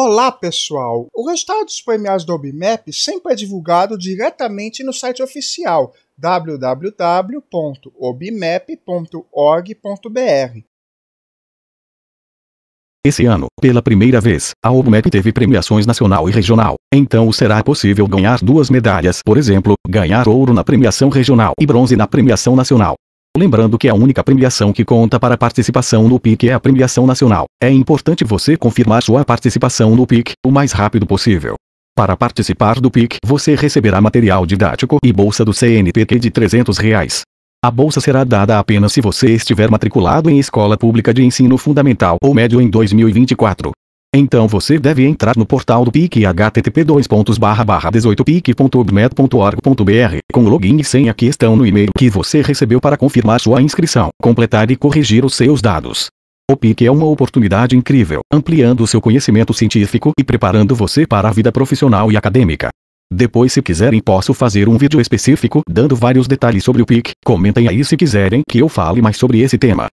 Olá, pessoal! O resultado dos PMAs do OBMEP sempre é divulgado diretamente no site oficial www.obmep.org.br. Esse ano, pela primeira vez, a OBMEP teve premiações nacional e regional, então será possível ganhar duas medalhas, por exemplo, ganhar ouro na premiação regional e bronze na premiação nacional. Lembrando que é a única premiação que conta para participação no PIC é a premiação nacional. É importante você confirmar sua participação no PIC o mais rápido possível. Para participar do PIC, você receberá material didático e bolsa do CNPq de R$ 300. Reais. A bolsa será dada apenas se você estiver matriculado em escola pública de ensino fundamental ou médio em 2024. Então você deve entrar no portal do PIC http 18pic.ubmed.org.br com o login e senha que estão no e-mail que você recebeu para confirmar sua inscrição, completar e corrigir os seus dados. O PIC é uma oportunidade incrível, ampliando seu conhecimento científico e preparando você para a vida profissional e acadêmica. Depois se quiserem posso fazer um vídeo específico dando vários detalhes sobre o PIC, comentem aí se quiserem que eu fale mais sobre esse tema.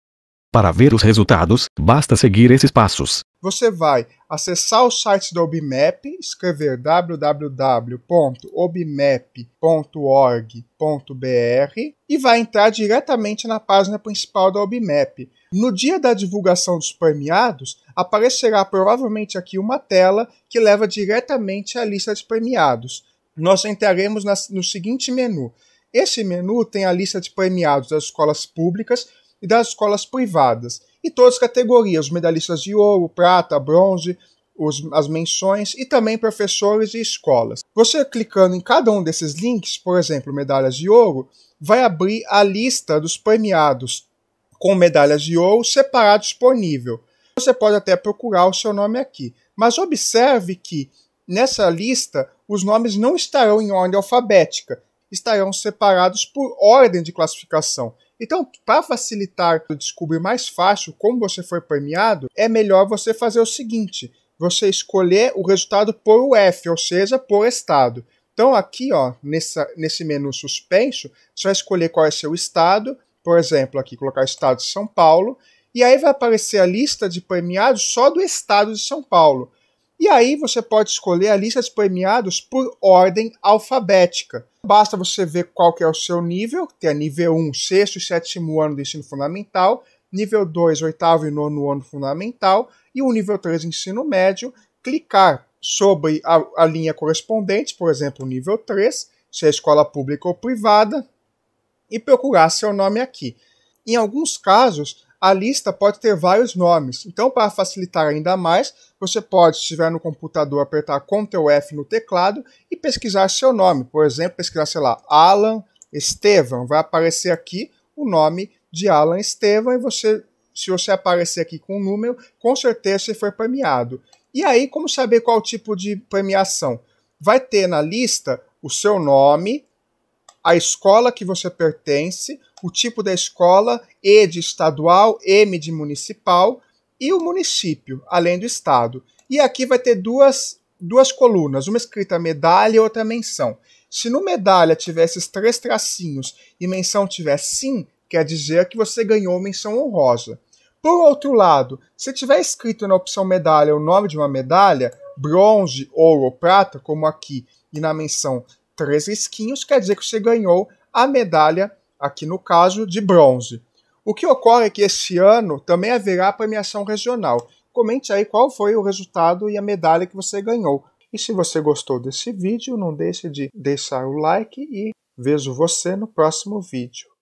Para ver os resultados, basta seguir esses passos. Você vai acessar o site do OBMAP, escrever www.obmap.org.br e vai entrar diretamente na página principal do OBMAP. No dia da divulgação dos premiados, aparecerá provavelmente aqui uma tela que leva diretamente à lista de premiados. Nós entraremos no seguinte menu. Esse menu tem a lista de premiados das escolas públicas e das escolas privadas. e todas as categorias, os medalhistas de ouro, prata, bronze, os, as menções e também professores e escolas. Você clicando em cada um desses links, por exemplo, medalhas de ouro, vai abrir a lista dos premiados com medalhas de ouro separados por nível. Você pode até procurar o seu nome aqui, mas observe que nessa lista os nomes não estarão em ordem alfabética estarão separados por ordem de classificação. Então, para facilitar descobrir mais fácil como você foi premiado, é melhor você fazer o seguinte: você escolher o resultado por UF, ou seja, por estado. Então, aqui, ó, nessa, nesse menu suspenso, você vai escolher qual é seu estado, por exemplo, aqui colocar estado de São Paulo, e aí vai aparecer a lista de premiados só do estado de São Paulo. E aí você pode escolher a lista de premiados por ordem alfabética. Basta você ver qual que é o seu nível, que é nível 1, sexto e sétimo ano do ensino fundamental, nível 2, oitavo e nono ano fundamental, e o nível 3, ensino médio, clicar sobre a, a linha correspondente, por exemplo, nível 3, se é escola pública ou privada, e procurar seu nome aqui. Em alguns casos, a lista pode ter vários nomes. Então, para facilitar ainda mais, você pode, se estiver no computador, apertar Ctrl F no teclado e pesquisar seu nome. Por exemplo, pesquisar, sei lá, Alan Estevam. Vai aparecer aqui o nome de Alan Estevam e você, se você aparecer aqui com um número, com certeza você foi premiado. E aí, como saber qual tipo de premiação? Vai ter na lista o seu nome, a escola que você pertence, o tipo da escola, E de estadual, M de municipal e o município, além do estado. E aqui vai ter duas, duas colunas, uma escrita medalha e outra menção. Se no medalha tiver esses três tracinhos e menção tiver sim, quer dizer que você ganhou menção honrosa. Por outro lado, se tiver escrito na opção medalha o nome de uma medalha, bronze, ouro ou prata, como aqui, e na menção três risquinhos, quer dizer que você ganhou a medalha, aqui no caso, de bronze. O que ocorre é que esse ano também haverá premiação regional. Comente aí qual foi o resultado e a medalha que você ganhou. E se você gostou desse vídeo, não deixe de deixar o like e vejo você no próximo vídeo.